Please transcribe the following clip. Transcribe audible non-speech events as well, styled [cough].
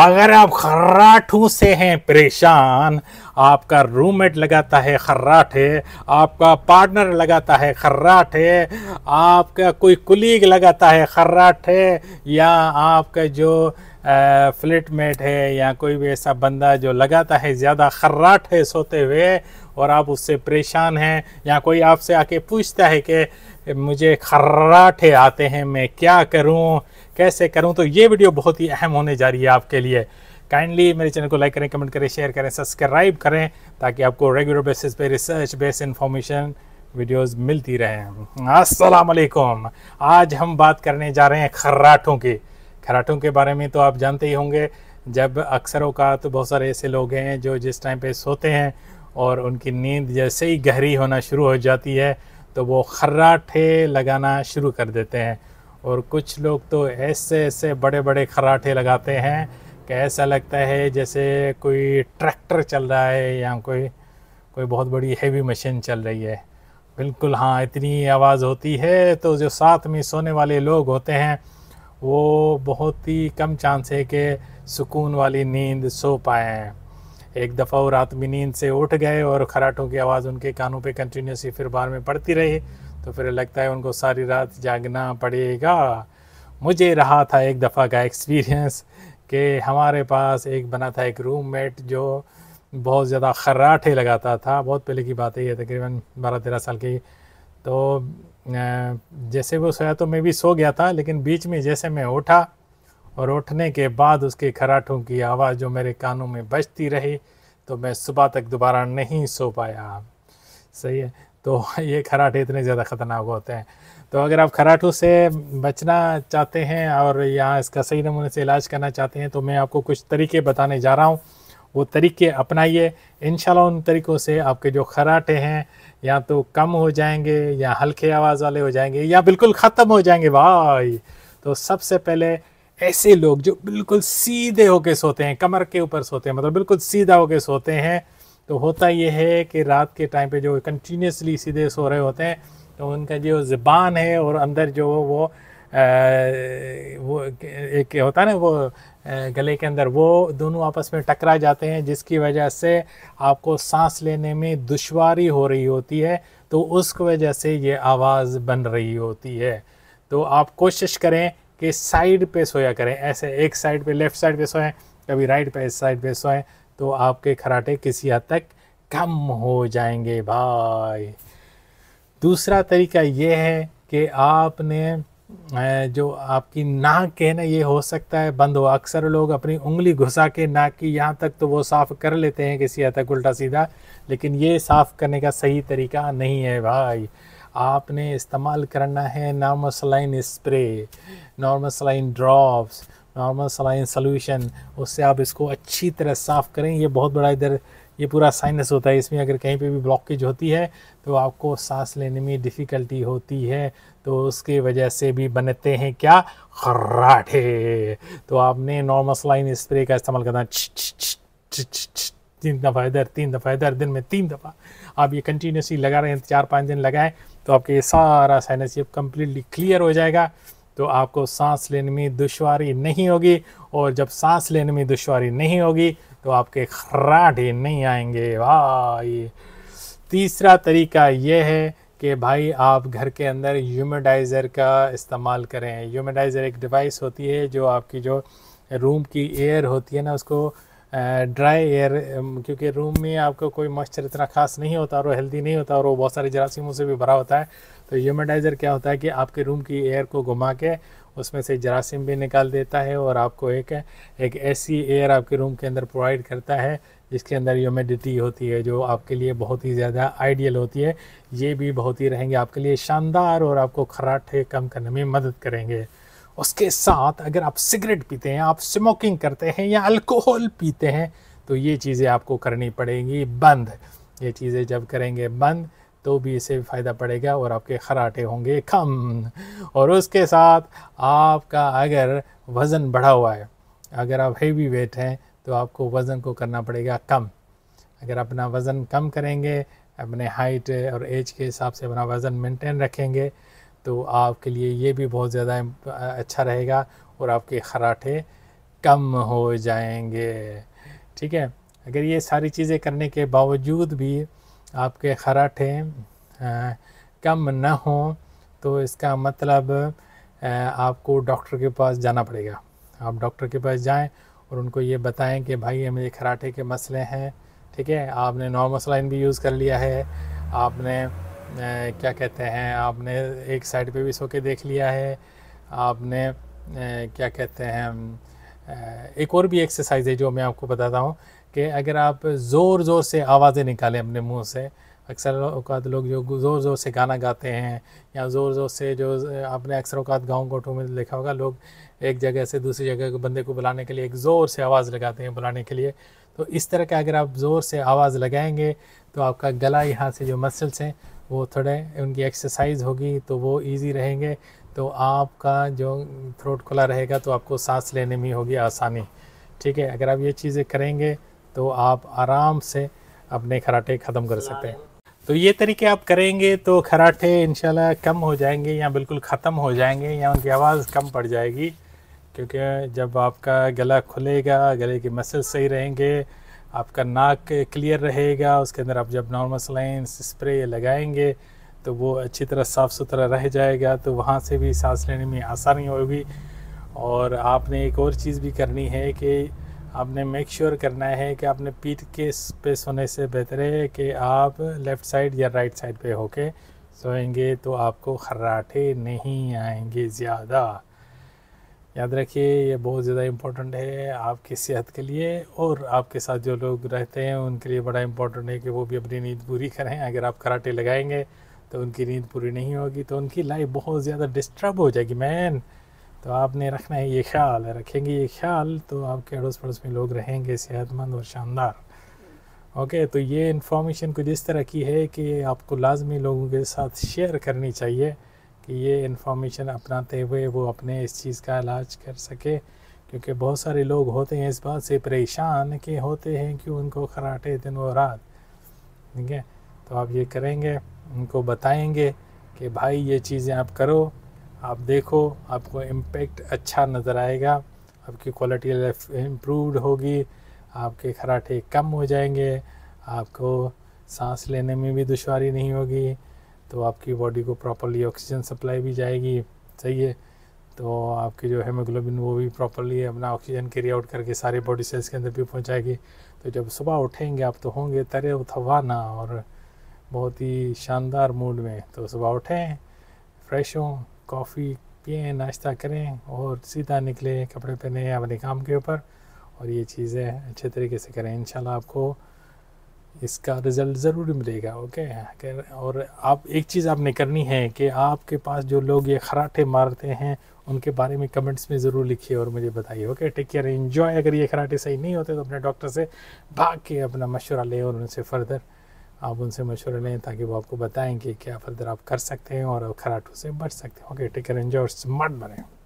अगर आप खर्राठों से हैं परेशान आपका रूममेट लगाता है खर्राट है आपका पार्टनर लगाता है खर्राट है आपका कोई कुलीग लगाता है खर्राट है या आपका जो फ्लेटमेट है या कोई भी ऐसा बंदा जो लगाता है ज़्यादा खर्राट है सोते हुए और आप उससे परेशान हैं या कोई आपसे आके पूछता है कि मुझे खर्राठे आते हैं मैं क्या करूं कैसे करूं तो ये वीडियो बहुत ही अहम होने जा रही है आपके लिए काइंडली मेरे चैनल को लाइक करें कमेंट करें शेयर करें सब्सक्राइब करें ताकि आपको रेगुलर बेसिस पे रिसर्च बेस्ड इन्फॉर्मेशन वीडियोस मिलती रहें अस्सलाम वालेकुम आज हम बात करने जा रहे हैं खर्राठों की खर्राठों के बारे में तो आप जानते ही होंगे जब अक्सर अवकात तो बहुत सारे ऐसे लोग हैं जो जिस टाइम पर सोते हैं और उनकी नींद जैसे ही गहरी होना शुरू हो जाती है तो वो खर्राठे लगाना शुरू कर देते हैं और कुछ लोग तो ऐसे ऐसे बड़े बड़े खर्राठे लगाते हैं कि ऐसा लगता है जैसे कोई ट्रैक्टर चल रहा है या कोई कोई बहुत बड़ी हेवी मशीन चल रही है बिल्कुल हाँ इतनी आवाज़ होती है तो जो साथ में सोने वाले लोग होते हैं वो बहुत ही कम चांस है कि सुकून वाली नींद सो पाएँ एक दफ़ा वो रात में नींद से उठ गए और खराटों की आवाज़ उनके कानों पे कंटिन्यूसली फिर बार में पड़ती रही तो फिर लगता है उनको सारी रात जागना पड़ेगा मुझे रहा था एक दफ़ा का एक्सपीरियंस कि हमारे पास एक बना था एक रूममेट जो बहुत ज़्यादा खर्राटे लगाता था बहुत पहले की बात है ये तकरीबन बारह तेरह साल की तो जैसे वो सोया तो मैं भी सो गया था लेकिन बीच में जैसे मैं उठा और उठने के बाद उसके खराठों की आवाज़ जो मेरे कानों में बजती रही तो मैं सुबह तक दोबारा नहीं सो पाया सही है तो [laughs] ये खराटे इतने ज़्यादा ख़तरनाक होते हैं तो अगर आप खराठों से बचना चाहते हैं और यहाँ इसका सही नमूने से इलाज करना चाहते हैं तो मैं आपको कुछ तरीके बताने जा रहा हूँ वो तरीके अपनाइए इन उन तरीक़ों से आपके जो खराटे हैं या तो कम हो जाएंगे या हल्के आवाज़ वाले हो जाएंगे या बिल्कुल ख़त्म हो जाएंगे भाई तो सबसे पहले ऐसे लोग जो बिल्कुल सीधे होके सोते हैं कमर के ऊपर सोते हैं मतलब बिल्कुल सीधा होके सोते हैं तो होता यह है कि रात के टाइम पे जो कंटिन्यूसली सीधे सो रहे होते हैं तो उनका जो ज़बान है और अंदर जो वो आ, वो एक होता है ना वो गले के अंदर वो दोनों आपस में टकरा जाते हैं जिसकी वजह से आपको सांस लेने में दुश्वारी हो रही होती है तो उसकी वजह से ये आवाज़ बन रही होती है तो आप कोशिश करें कि साइड पे सोया करें ऐसे एक साइड पे लेफ्ट साइड पे सोएं कभी राइट पे इस साइड पे सोएं तो आपके खराटे किसी हद तक कम हो जाएंगे भाई दूसरा तरीका ये है कि आपने जो आपकी नाक है ना ये हो सकता है बंद हो अक्सर लोग अपनी उंगली घुसा के नाक की यहाँ तक तो वो साफ़ कर लेते हैं किसी हद तक उल्टा सीधा लेकिन ये साफ़ करने का सही तरीका नहीं है भाई आपने इस्तेमाल करना है normal saline spray normal saline drops normal saline solution उससे आप इसको अच्छी तरह साफ़ करें ये बहुत बड़ा इधर ये पूरा साइनस होता है इसमें अगर कहीं पे भी ब्लॉकेज होती है तो आपको सांस लेने में डिफ़िकल्टी होती है तो उसके वजह से भी बनते हैं क्या खर्राटे तो आपने नॉर्मल सलाइन स्प्रे का इस्तेमाल करना तीन दफ़ा इधर तीन दफ़ा इधर दिन में तीन दफ़ा आप ये कंटिन्यूसली लगा रहे हैं चार पाँच दिन लगाएं तो आपका ये सारा साइनस ये कम्प्लीटली क्लियर हो जाएगा तो आपको सांस लेने में दुशारी नहीं होगी और जब सांस लेने में दुशारी नहीं होगी तो आपके खराटे नहीं आएंगे भाई तीसरा तरीका यह है कि भाई आप घर के अंदर ह्यूमिडाइज़र का इस्तेमाल करें ह्यूमिडाइज़र एक डिवाइस होती है जो आपकी जो रूम की एयर होती है ना उसको ड्राई एयर क्योंकि रूम में आपका कोई मॉइस्चर इतना खास नहीं होता और वो हेल्दी नहीं होता और वो बहुत सारे जरासीमों से भी भरा होता है तो ह्यूमिडाइज़र क्या होता है कि आपके रूम की एयर को घुमा के उसमें से जरासीम भी निकाल देता है और आपको एक एक ऐसी एयर आपके रूम के अंदर प्रोवाइड करता है जिसके अंदर ह्यूमिडिटी होती है जो आपके लिए बहुत ही ज़्यादा आइडियल होती है ये भी बहुत ही रहेंगे आपके लिए शानदार और आपको खराटे कम करने में मदद करेंगे उसके साथ अगर आप सिगरेट पीते हैं आप स्मोकिंग करते हैं या अल्कोहल पीते हैं तो ये चीज़ें आपको करनी पड़ेंगी बंद ये चीज़ें जब करेंगे बंद तो भी इसे फ़ायदा पड़ेगा और आपके खराटे होंगे कम और उसके साथ आपका अगर वज़न बढ़ा हुआ है अगर आप हेवी वेट हैं तो आपको वज़न को करना पड़ेगा कम अगर अपना वज़न कम करेंगे अपने हाइट और एज के हिसाब से अपना वज़न मेंटेन रखेंगे तो आपके लिए ये भी बहुत ज़्यादा अच्छा रहेगा और आपके खराठे कम हो जाएंगे ठीक है अगर ये सारी चीज़ें करने के बावजूद भी आपके खराठे कम ना हों तो इसका मतलब आपको डॉक्टर के पास जाना पड़ेगा आप डॉक्टर के पास जाएं और उनको ये बताएं कि भाई हमें मेरे खराठे के मसले हैं ठीक है आपने नॉर्मोसलाइन भी यूज़ कर लिया है आपने क्या कहते हैं आपने एक साइड पे भी सो के देख लिया है आपने क्या कहते हैं एक और भी एक्सरसाइज है जो मैं आपको बताता हूँ कि अगर आप ज़ोर ज़ोर से आवाज़ें निकालें अपने मुंह से अक्सर अवकात लोग जो ज़ोर ज़ोर से गाना गाते हैं या ज़ोर ज़ोर से जो आपने अक्सर अवकात गाँव गोटों में देखा होगा लोग एक जगह से दूसरी जगह के बंदे को बुलाने के लिए एक ज़ोर से आवाज़ लगाते हैं बुलाने के लिए तो इस तरह का अगर आप ज़ोर से आवाज़ लगाएंगे तो आपका गला यहाँ से जो मसल्स हैं वो थोड़े उनकी एक्सरसाइज होगी तो वो इजी रहेंगे तो आपका जो थ्रोट खुला रहेगा तो आपको सांस लेने में होगी आसानी ठीक है अगर आप ये चीज़ें करेंगे तो आप आराम से अपने खराटे ख़त्म कर सकते हैं तो ये तरीके आप करेंगे तो खराटे इन कम हो जाएंगे या बिल्कुल ख़त्म हो जाएंगे या उनकी आवाज़ कम पड़ जाएगी क्योंकि जब आपका गला खुलेगा गले के मसल सही रहेंगे आपका नाक क्लियर रहेगा उसके अंदर आप जब नॉर्मल सलाइन स्प्रे लगाएंगे तो वो अच्छी तरह साफ़ सुथरा रह जाएगा तो वहाँ से भी सांस लेने में आसानी होगी और आपने एक और चीज़ भी करनी है कि आपने मेक श्योर sure करना है कि आपने पीठ के पे सोने से बेहतर है कि आप लेफ़्ट साइड या राइट साइड पे होके सोएंगे तो आपको खर्राटे नहीं आएंगे ज़्यादा याद रखिए ये बहुत ज़्यादा इम्पोर्टेंट है आपकी सेहत के लिए और आपके साथ जो लोग रहते हैं उनके लिए बड़ा इम्पोर्टेंट है कि वो भी अपनी नींद पूरी करें अगर आप कराटे लगाएंगे तो उनकी नींद पूरी नहीं होगी तो उनकी लाइफ बहुत ज़्यादा डिस्टर्ब हो जाएगी मैन तो आपने रखना है ये ख्याल रखेंगे ये ख्याल तो आपके अड़ोस पड़ोस में लोग रहेंगे सेहतमंद और शानदार ओके तो ये इन्फॉर्मेशन कुछ इस तरह की है कि आपको लाजमी लोगों के साथ शेयर करनी चाहिए कि ये इन्फॉर्मेशन अपनाते हुए वो अपने इस चीज़ का इलाज कर सके क्योंकि बहुत सारे लोग होते हैं इस बात से परेशान कि होते हैं कि उनको खराटे दिन व रात ठीक है तो आप ये करेंगे उनको बताएंगे कि भाई ये चीज़ें आप करो आप देखो आपको इम्पेक्ट अच्छा नज़र आएगा आपकी क्वालिटी लाइफ इम्प्रूवड होगी आपके खराटे कम हो जाएंगे आपको सांस लेने में भी दुशारी नहीं होगी तो आपकी बॉडी को प्रॉपरली ऑक्सीजन सप्लाई भी जाएगी सही है तो आपकी जो हेमोग्लोबिन वो भी प्रॉपरली अपना ऑक्सीजन कैरी आउट करके सारे बॉडी सेल्स के अंदर भी पहुंचाएगी तो जब सुबह उठेंगे आप तो होंगे तरे उथवाना और बहुत ही शानदार मूड में तो सुबह उठें फ्रेश हों कॉफ़ी पिए नाश्ता करें और सीधा निकलें कपड़े पहने अपने काम के ऊपर और ये चीज़ें अच्छे तरीके से करें इन आपको इसका रिज़ल्ट ज़रूर मिलेगा ओके और आप एक चीज़ आपने करनी है कि आपके पास जो लोग ये खराटे मारते हैं उनके बारे में कमेंट्स में ज़रूर लिखिए और मुझे बताइए ओके टेक केयर इन्जॉय अगर ये खराटे सही नहीं होते तो अपने डॉक्टर से भाग के अपना मशवरा लें और उनसे फर्दर आप उनसे मशवरा लें ताकि वो आपको बताएँ कि क्या फर्दर आप कर सकते हैं और खराटों से बच सकते हैं ओके टेक केयर इन्जॉय और स्मार्ट बने